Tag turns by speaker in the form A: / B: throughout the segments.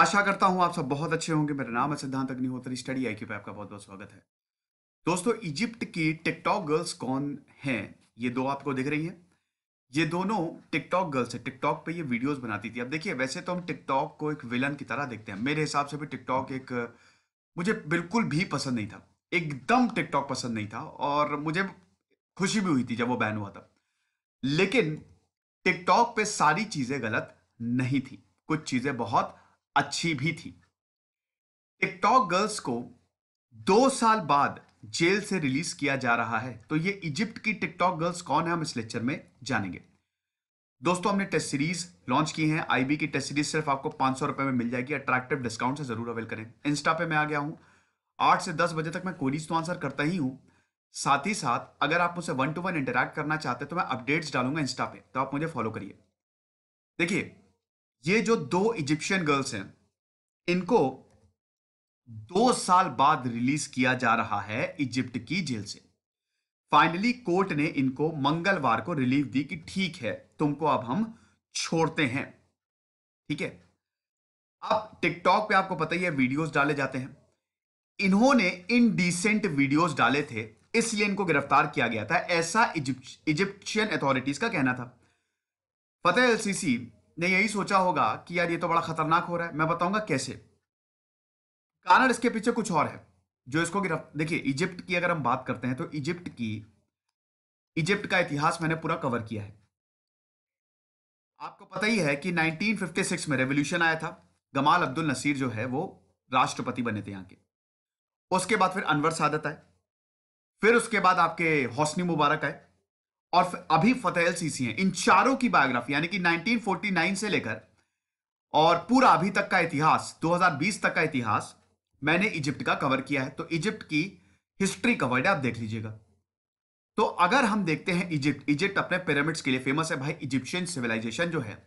A: आशा करता हूँ आप सब बहुत अच्छे होंगे मेरा नाम है सिद्धांत अग्निहोत्री स्टडी आई पे आपका बहुत बहुत स्वागत है दोस्तों इजिप्ट की टिकटॉक गर्ल्स कौन हैं ये दो आपको दिख रही है ये दोनों टिकटॉक गर्ल्स है टिकटॉक पे ये वीडियोस बनाती थी अब देखिए वैसे तो हम टिकटॉक को एक विलन की तरह देखते हैं मेरे हिसाब से भी टिकटॉक एक मुझे बिल्कुल भी पसंद नहीं था एकदम टिकटॉक पसंद नहीं था और मुझे खुशी भी हुई थी जब वो बैन हुआ था लेकिन टिकटॉक पे सारी चीजें गलत नहीं थी कुछ चीजें बहुत अच्छी भी थी टिकटॉक गर्ल्स को दो साल बाद जेल से रिलीज किया जा रहा है तो ये इजिप्ट की टिकटॉक गर्ल्स कौन है हम इस लेक्चर में जानेंगे दोस्तों हमने टेस्ट सीरीज लॉन्च की है आईबी की टेस्ट सीरीज सिर्फ आपको पांच सौ रुपए में मिल जाएगी अट्रैक्टिव डिस्काउंट से जरूर अवेल करें इंस्टा पे मैं आ गया हूं आठ से दस बजे तक मैं क्वेरीज तो आंसर करता ही हूं साथ ही साथ अगर आप मुझसे वन टू वन इंटरेक्ट करना चाहते हैं तो मैं अपडेट्स डालूंगा इंस्टा पे तो आप मुझे फॉलो करिए देखिए ये जो दो इजिप्शियन गर्ल्स हैं इनको दो साल बाद रिलीज किया जा रहा है इजिप्ट की जेल से फाइनली कोर्ट ने इनको मंगलवार को रिलीफ दी कि ठीक है तुमको अब हम छोड़ते हैं ठीक है अब टिकटॉक पे आपको पता ही है वीडियोस डाले जाते हैं इन्होंने इनडिसेंट वीडियोस डाले थे इसलिए इनको गिरफ्तार किया गया था ऐसा इजिप्शियन अथॉरिटीज का कहना था फतेह एल सी ने यही सोचा होगा कि यार ये तो बड़ा खतरनाक हो रहा है मैं बताऊंगा कैसे कारण इसके पीछे कुछ और है जो इसको गिरफ देखिए इजिप्ट की अगर हम बात करते हैं तो इजिप्ट की इजिप्ट का इतिहास मैंने पूरा कवर किया है आपको पता ही है कि 1956 में रेवोल्यूशन आया था गमाल अब्दुल नसीर जो है वो राष्ट्रपति बने थे यहाँ के उसके बाद फिर अनवर सादत आए फिर उसके बाद आपके हौसनी मुबारक आए और अभी फतेहल सीसी हैं इन चारों की बायोग्राफी यानी कि 1949 से लेकर और पूरा अभी तक का इतिहास 2020 तक का इतिहास मैंने इजिप्ट का कवर किया है तो इजिप्ट की हिस्ट्री कवर्ड है आप देख लीजिएगा तो अगर हम देखते हैं इजिप्ट इजिप्ट अपने पिरामिड्स के लिए फेमस है भाई इजिप्शियन सिविलाइजेशन जो है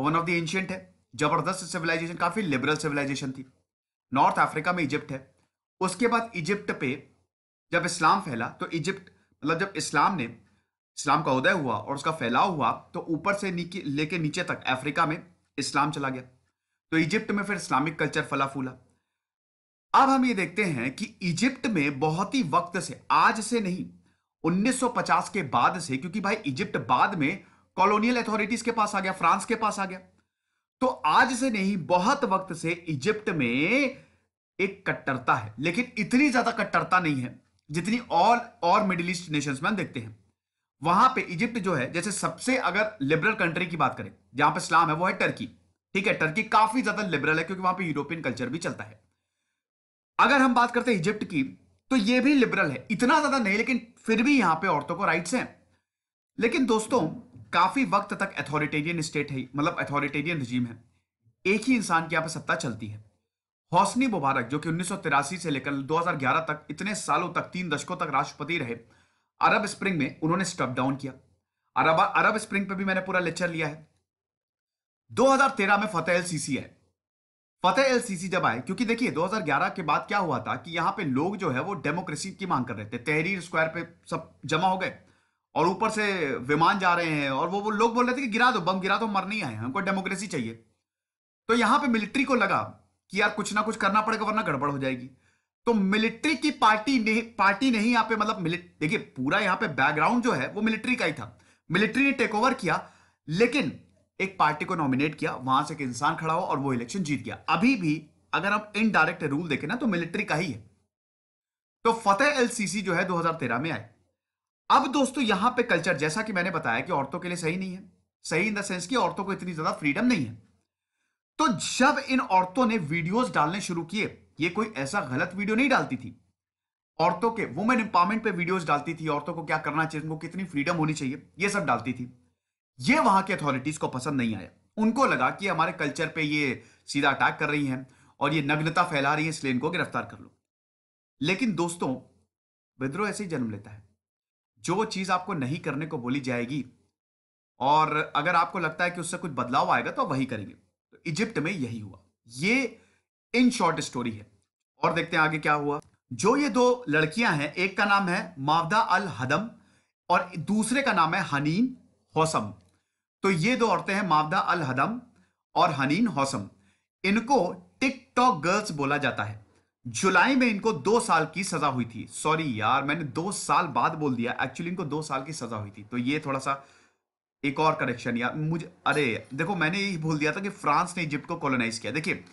A: वन ऑफ द एंशियंट है जबरदस्त सिविलाइजेशन काफी लिबरल सिविलाइजेशन थी नॉर्थ अफ्रीका में इजिप्ट है उसके बाद इजिप्ट पे जब इस्लाम फैला तो इजिप्ट मतलब जब इस्लाम ने इस्लाम का उदय हुआ और उसका फैलाव हुआ तो ऊपर से लेके नीचे तक अफ्रीका में इस्लाम चला गया तो इजिप्ट में फिर इस्लामिक कल्चर फला फूला अब हम ये देखते हैं कि इजिप्ट में बहुत ही वक्त से आज से नहीं 1950 के बाद से क्योंकि भाई इजिप्ट बाद में कॉलोनियल अथॉरिटीज के पास आ गया फ्रांस के पास आ गया तो आज से नहीं बहुत वक्त से इजिप्ट में एक कट्टरता है लेकिन इतनी ज्यादा कट्टरता नहीं है जितनी और और मिडिल ईस्ट नेशंस में हम देखते हैं वहां पे इजिप्ट जो है जैसे सबसे अगर लिबरल कंट्री की बात करें जहां पे इस्लाम है वो है टर्की ठीक है टर्की काफी ज्यादा लिबरल है क्योंकि वहां पे यूरोपियन कल्चर भी चलता है अगर हम बात करते हैं इजिप्ट की तो ये भी लिबरल है इतना ज्यादा नहीं लेकिन फिर भी यहां पर औरतों को राइट्स हैं लेकिन दोस्तों काफी वक्त तक अथॉरिटेरियन स्टेट है मतलब अथॉरिटेरियन रिजीम है एक ही इंसान की यहां पर सत्ता चलती है हौसनी मुबारक जो कि उन्नीस से लेकर 2011 तक इतने सालों तक तीन दशकों तक राष्ट्रपति रहे अरब स्प्रिंग में उन्होंने स्टप डाउन किया अरब अरब स्प्रिंग पे भी मैंने पूरा लेक्चर लिया है 2013 में फतेह एल सीसी है फतेह एल सीसी जब आए क्योंकि देखिए 2011 के बाद क्या हुआ था कि यहां पे लोग जो है वो डेमोक्रेसी की मांग कर रहे थे तहरीर स्क्वायर पे सब जमा हो गए और ऊपर से विमान जा रहे हैं और वो वो लोग बोल रहे थे कि गिरा दो बम गिरा दो तो मर नहीं आए हमको डेमोक्रेसी चाहिए तो यहां पे मिलिट्री को लगा कि यार कुछ ना कुछ करना पड़ेगा वरना गड़बड़ हो जाएगी तो मिलिट्री की पार्टी नहीं पार्टी नहीं यहां पे मतलब देखिए पूरा यहां पे बैकग्राउंड जो है वो मिलिट्री का ही था मिलिट्री ने टेक ओवर किया लेकिन एक पार्टी को नॉमिनेट किया वहां से एक इंसान खड़ा हुआ और वो इलेक्शन जीत गया अभी भी अगर हम इनडायरेक्ट रूल देखें ना तो मिलिट्री का ही है तो फतेह एल जो है दो में आए अब दोस्तों यहां पर कल्चर जैसा कि मैंने बताया कि औरतों के लिए सही नहीं है सही इन द सेंस कि औरतों को इतनी ज्यादा फ्रीडम नहीं है तो जब इन औरतों ने वीडियोस डालने शुरू किए ये कोई ऐसा गलत वीडियो नहीं डालती थी औरतों के वुमेन एम्पावरमेंट पे वीडियोस डालती थी औरतों को क्या करना चाहिए उनको कितनी फ्रीडम होनी चाहिए ये सब डालती थी ये वहां की अथॉरिटीज को पसंद नहीं आया उनको लगा कि हमारे कल्चर पे ये सीधा अटैक कर रही हैं और ये नग्नता फैला रही है इसलिए इनको गिरफ्तार कर लो लेकिन दोस्तों विद्रोह ऐसे ही जन्म लेता है जो चीज आपको नहीं करने को बोली जाएगी और अगर आपको लगता है कि उससे कुछ बदलाव आएगा तो वही करेंगे तो इजिप्ट में यही हुआ ये इन शॉर्ट स्टोरी है और देखते हैं आगे क्या हुआ जो ये दो लड़कियां हैं एक का नाम है मावदा अल हदम और दूसरे का नाम है हनीन हौसम तो ये दो औरतें हैं मावदा अल हदम और हनीन हौसम इनको टिकटॉक गर्ल्स बोला जाता है जुलाई में इनको दो साल की सजा हुई थी सॉरी यार मैंने दो साल बाद बोल दिया एक्चुअली इनको दो साल की सजा हुई थी तो ये थोड़ा सा एक और करेक्शन यार मुझे अरे देखो मैंने यही बोल दिया था कि फ्रांस ने इजिप्ट को कॉलोनाइज किया देखिए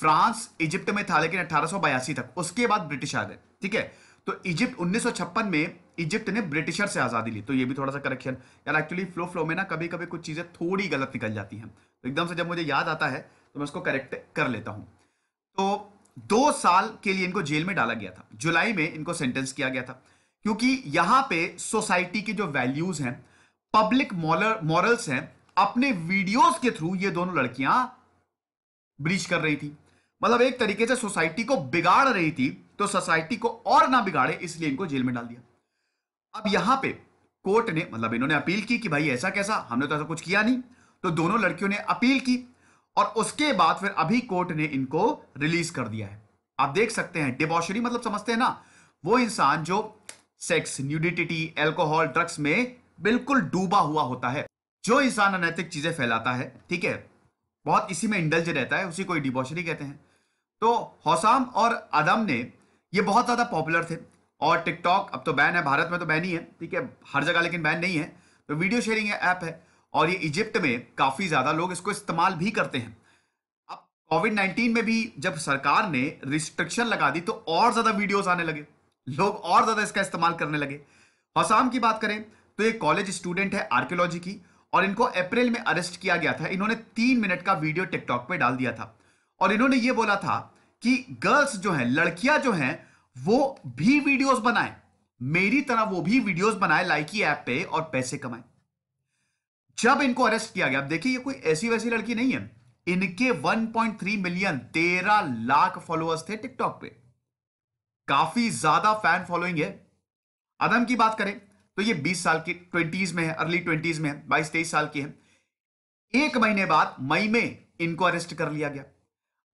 A: फ्रांस इजिप्ट में था लेकिन अठारह तक उसके बाद ब्रिटिश आ गए ठीक है तो इजिप्ट 1956 में इजिप्ट ने ब्रिटिशर से आजादी ली तो ये भी थोड़ा सा करेक्शन यार एक्चुअली फ्लो फ्लो में ना कभी कभी कुछ चीजें थोड़ी गलत निकल जाती हैं तो एकदम से जब मुझे याद आता है तो मैं उसको करेक्ट कर लेता हूं तो दो साल के लिए इनको जेल में डाला गया था जुलाई में इनको सेंटेंस किया गया था क्योंकि यहां पे सोसाइटी की जो वैल्यूज हैं पब्लिक मॉरल्स हैं अपने वीडियोस के थ्रू ये दोनों लड़कियां ब्रीच कर रही थी मतलब एक तरीके से सोसाइटी को बिगाड़ रही थी तो सोसाइटी को और ना बिगाड़े इसलिए इनको जेल में डाल दिया अब यहां पे कोर्ट ने मतलब इन्होंने अपील की कि भाई ऐसा कैसा हमने तो ऐसा कुछ किया नहीं तो दोनों लड़कियों ने अपील की और उसके बाद फिर अभी कोर्ट ने इनको रिलीज कर दिया है आप देख सकते हैं डिबॉशरी मतलब समझते हैं ना वो इंसान जो सेक्स न्यूडिटिटी एल्कोहल ड्रग्स में बिल्कुल डूबा हुआ होता है जो इंसान अनैतिक चीजें फैलाता है ठीक है बहुत इसी में इंडल्ज रहता है उसी को डिबॉशरी कहते हैं तो हौसाम और अदम ने ये बहुत ज़्यादा पॉपुलर थे और टिकटॉक अब तो बैन है भारत में तो बैन ही है ठीक है हर जगह लेकिन बैन नहीं है तो वीडियो शेयरिंग ऐप है और ये इजिप्ट में काफ़ी ज़्यादा लोग इसको इस्तेमाल भी करते हैं अब कोविड नाइन्टीन में भी जब सरकार ने रिस्ट्रिक्शन लगा दी तो और ज़्यादा वीडियोज़ आने लगे लोग और ज़्यादा इसका इस्तेमाल करने लगे हसाम की बात करें तो ये कॉलेज स्टूडेंट है आर्कियोलॉजी की और इनको अप्रैल में अरेस्ट किया गया था इन्होंने तीन मिनट का वीडियो टिकटॉक पर डाल दिया था और इन्होंने ये बोला था कि गर्ल्स जो हैं लड़कियां जो हैं वो भी वीडियोस बनाए मेरी तरह वो भी वीडियोस बनाए लाइकी ऐप पे और पैसे कमाए जब इनको अरेस्ट किया गया अब देखिए ये कोई ऐसी वैसी लड़की नहीं है इनके 1.3 मिलियन 13 लाख फॉलोअर्स थे टिकटॉक पे काफी ज्यादा फैन फॉलोइंग है अदम की बात करें तो ये 20 साल की ट्वेंटीज में है अर्ली ट्वेंटीज में है बाईस तेईस साल की है एक महीने बाद मई में इनको अरेस्ट कर लिया गया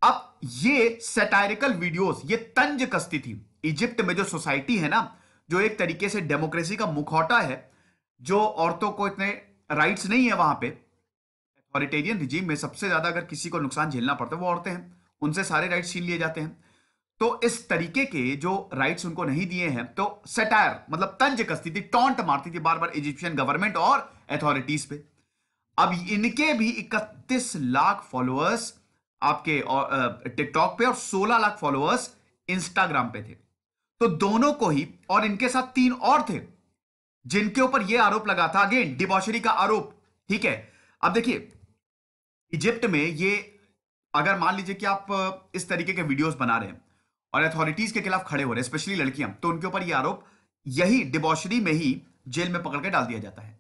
A: अब ये सेटायरिकल वीडियोस ये तंज कस्ती थी इजिप्ट में जो सोसाइटी है ना जो एक तरीके से डेमोक्रेसी का मुखौटा है जो औरतों को इतने राइट्स नहीं है वहां पे अथॉरिटेरियन रिजीम में सबसे ज्यादा अगर किसी को नुकसान झेलना पड़ता है वो औरतें हैं उनसे सारे राइट्स छीन लिए जाते हैं तो इस तरीके के जो राइट्स उनको नहीं दिए हैं तो सेटायर मतलब तंज कसती थी टॉन्ट मारती थी बार बार इजिप्शियन गवर्नमेंट और अथॉरिटीज पे अब इनके भी 31 लाख फॉलोअर्स आपके टिकटॉक पे और 16 लाख फॉलोअर्स इंस्टाग्राम पे थे तो दोनों को ही और इनके साथ तीन और थे जिनके ऊपर यह आरोप लगा था अगेन डिबॉशरी का आरोप ठीक है अब देखिए इजिप्ट में ये अगर मान लीजिए कि आप इस तरीके के वीडियोस बना रहे हैं और अथॉरिटीज के खिलाफ खड़े हो रहे हैं स्पेशली लड़कियां तो उनके ऊपर ये आरोप यही डिबॉशरी में ही जेल में पकड़ के डाल दिया जाता है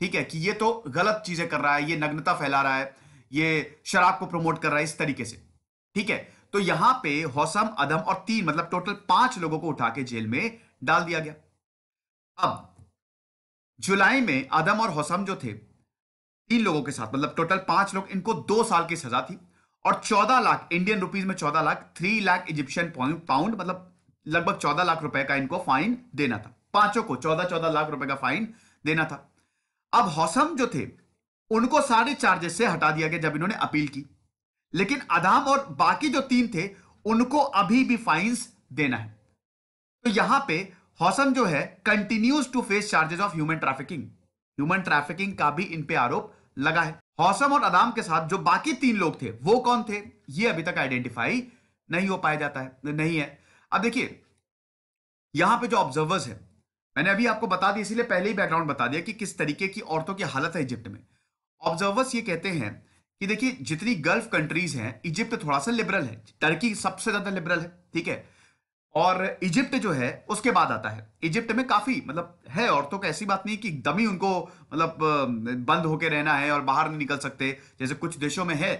A: ठीक है कि ये तो गलत चीजें कर रहा है ये नग्नता फैला रहा है ये शराब को प्रमोट कर रहा है इस तरीके से ठीक है तो यहां पे हौसम अदम और तीन मतलब टोटल पांच लोगों को उठा के जेल में डाल दिया गया अब जुलाई में अदम और हौसम जो थे तीन लोगों के साथ मतलब टोटल पांच लोग इनको दो साल की सजा थी और चौदह लाख इंडियन रुपीज में चौदह lakh three lakh Egyptian pound मतलब लगभग चौदह लाख रुपए का इनको फाइन देना था पांचों को चौदह चौदह लाख रुपए का फाइन देना था अब हौसम जो थे उनको सारे चार्जेस से हटा दिया गया जब इन्होंने अपील की लेकिन अधाम और बाकी जो तीन थे उनको अभी भी फाइंस देना है तो यहां पे हौसन जो है continues to face charges of human trafficking human trafficking का भी इन पे आरोप लगा है हौसम और अदाम के साथ जो बाकी तीन लोग थे वो कौन थे ये अभी तक आइडेंटिफाई नहीं हो पाया जाता है नहीं है अब देखिए यहां पे जो ऑब्जर्वर्स है मैंने अभी आपको बता दिया इसीलिए पहले ही बैकग्राउंड बता दिया कि किस तरीके की औरतों की हालत है इजिप्ट में ऑब्जर्वर्स ये कहते हैं कि देखिए जितनी गल्फ कंट्रीज हैं इजिप्ट थोड़ा सा लिबरल है टर्की सबसे ज्यादा लिबरल है ठीक है और इजिप्ट जो है उसके बाद आता है इजिप्ट में काफी मतलब है औरतों का ऐसी बात नहीं कि एकदम ही उनको मतलब बंद होके रहना है और बाहर नहीं निकल सकते जैसे कुछ देशों में है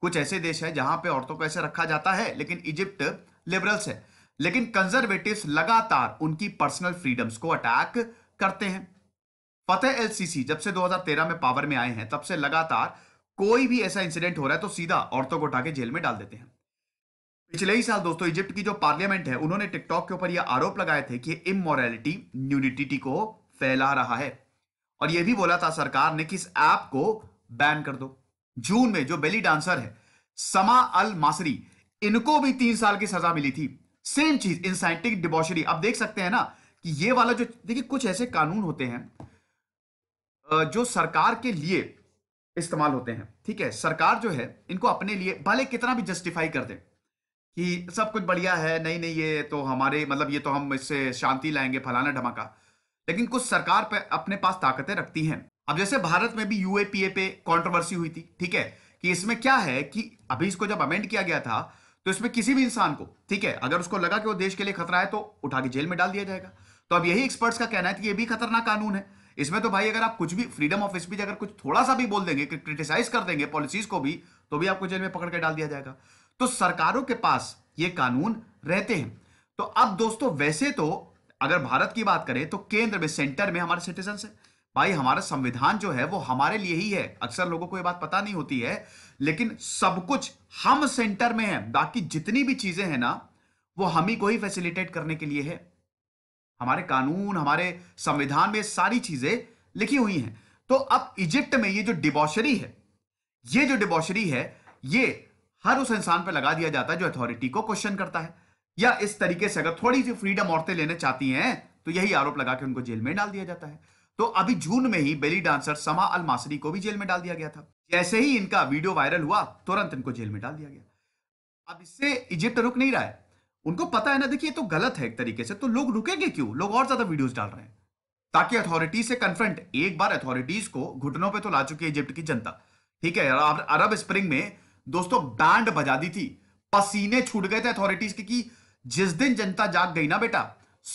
A: कुछ ऐसे देश है जहां पे औरतों को ऐसे रखा जाता है लेकिन इजिप्ट लिबरल्स है लेकिन कंजर्वेटिव लगातार उनकी पर्सनल फ्रीडम्स को अटैक करते हैं फतेह एलसीसी जब से 2013 में पावर में आए हैं तब से लगातार कोई भी ऐसा इंसिडेंट हो रहा है तो सीधा औरतों को उठा के जेल में डाल देते हैं पिछले ही साल दोस्तों इजिप्ट की जो पार्लियामेंट है उन्होंने टिकटॉक के ऊपर यह आरोप लगाए थे कि इमोरलिटी न्यूनिटिटी को फैला रहा है और यह भी बोला था सरकार ने कि इस ऐप को बैन कर दो जून में जो बेली डांसर है समा अल मासरी इनको भी तीन साल की सजा मिली थी सेम चीज इन साइंटिफिक डिबोशरी आप देख सकते हैं ना कि ये वाला जो देखिए कुछ ऐसे कानून होते हैं जो सरकार के लिए इस्तेमाल होते हैं ठीक है सरकार जो है इनको अपने लिए भले कितना भी जस्टिफाई कर दे कि सब कुछ बढ़िया है नहीं नहीं ये तो हमारे मतलब ये तो हम इससे शांति लाएंगे फलाना ढमाका लेकिन कुछ सरकार पे अपने पास ताकतें रखती हैं अब जैसे भारत में भी यूएपीए पे कंट्रोवर्सी हुई थी ठीक है कि इसमें क्या है कि अभी इसको जब अमेंड किया गया था तो इसमें किसी भी इंसान को ठीक है अगर उसको लगा कि वो देश के लिए खतरा है तो उठा के जेल में डाल दिया जाएगा तो अब यही एक्सपर्ट्स का कहना है कि ये भी खतरनाक कानून है इसमें तो भाई अगर आप कुछ भी फ्रीडम ऑफ स्पीच अगर कुछ थोड़ा सा भी बोल देंगे क्रिटिसाइज कर देंगे पॉलिसीज को भी तो भी आपको जेल में पकड़ के डाल दिया जाएगा तो सरकारों के पास ये कानून रहते हैं तो अब दोस्तों वैसे तो अगर भारत की बात करें तो केंद्र में सेंटर में हमारे सिटीजन है भाई हमारा संविधान जो है वो हमारे लिए ही है अक्सर लोगों को ये बात पता नहीं होती है लेकिन सब कुछ हम सेंटर में है बाकी जितनी भी चीजें हैं ना वो हम ही को ही फैसिलिटेट करने के लिए है हमारे कानून हमारे संविधान में सारी चीजें लिखी हुई हैं तो अब इजिप्ट में ये जो डिबॉशरी है ये जो डिबॉशरी है ये हर उस इंसान पर लगा दिया जाता है जो अथॉरिटी को क्वेश्चन करता है या इस तरीके से अगर थोड़ी सी फ्रीडम औरतें लेने चाहती हैं तो यही आरोप लगा के उनको जेल में डाल दिया जाता है तो अभी जून में ही बेली डांसर समा अल मासरी को भी जेल में डाल दिया गया था जैसे ही इनका वीडियो वायरल हुआ तुरंत इनको जेल में डाल दिया गया अब इससे इजिप्ट रुक नहीं रहा है उनको पता है ना देखिए तो गलत है एक तरीके से तो लोग रुकेंगे क्यों लोग और ज्यादा वीडियोस डाल रहे हैं ताकि अथॉरिटीज से कन्फ्रंट एक बार अथॉरिटीज को घुटनों पे तो ला चुकी है इजिप्ट की जनता ठीक है अरब स्प्रिंग में दोस्तों बैंड बजा दी थी पसीने छूट गए थे अथॉरिटीज के कि जिस दिन जनता जाग गई ना बेटा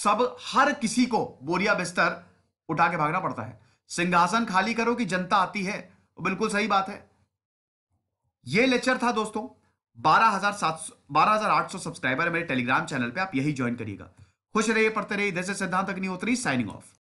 A: सब हर किसी को बोरिया बिस्तर उठा के भागना पड़ता है सिंहासन खाली करो कि जनता आती है बिल्कुल सही बात है यह लेक्चर था दोस्तों बारह हजार सात सौ बारह हजार आठ सौ सब्सक्राइबर है मेरे टेलीग्राम चैनल पे आप यही ज्वाइन करिएगा खुश रहिए पढ़ते रहिए इधर से सिद्धांत अग्निहोत्री साइनिंग ऑफ